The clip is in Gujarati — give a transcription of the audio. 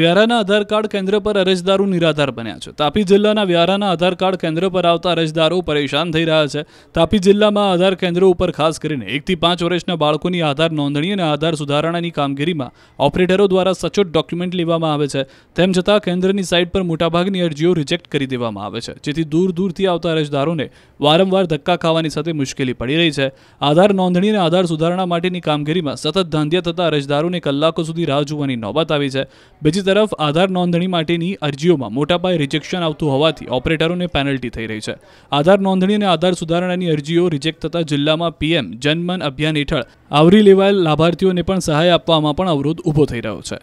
વ્યારાના આધાર કાર્ડ કેન્દ્ર પર અરજદારો નિરાધાર બન્યા છે તાપી જિલ્લાના વ્યારાના આધાર કાર્ડ કેન્દ્ર પર આવતા અરજદારો પરેશાન થઈ રહ્યા છે તાપી જિલ્લામાં આધાર કેન્દ્રો ઉપર ખાસ કરીને એકથી પાંચ વર્ષના બાળકોની આધાર નોંધણી અને આધાર સુધારણાની કામગીરીમાં ઓપરેટરો દ્વારા સચોટ ડોક્યુમેન્ટ લેવામાં આવે છે તેમ છતાં કેન્દ્રની સાઇટ પર મોટાભાગની અરજીઓ રિજેક્ટ કરી દેવામાં આવે છે જેથી દૂર દૂરથી આવતા અરજદારોને વારંવાર ધક્કા ખાવાની સાથે મુશ્કેલી પડી રહી છે આધાર નોંધણી અને આધાર સુધારણા માટેની કામગીરીમાં સતત ધાંધ્યા થતા અરજદારોને કલાકો સુધી રાહ જોવાની નોબત આવી છે બીજી તરફ આધાર નોંધણી માટેની અરજીઓમાં મોટાપાયે રિજેક્શન આવતું હોવાથી ઓપરેટરોને પેનલ્ટી થઈ રહી છે આધાર નોંધણી અને આધાર સુધારણાની અરજીઓ રિજેક્ટ થતા જિલ્લામાં પીએમ જનમન અભિયાન હેઠળ આવરી લેવાયેલ લાભાર્થીઓને પણ સહાય આપવામાં પણ અવરોધ ઊભો થઈ રહ્યો છે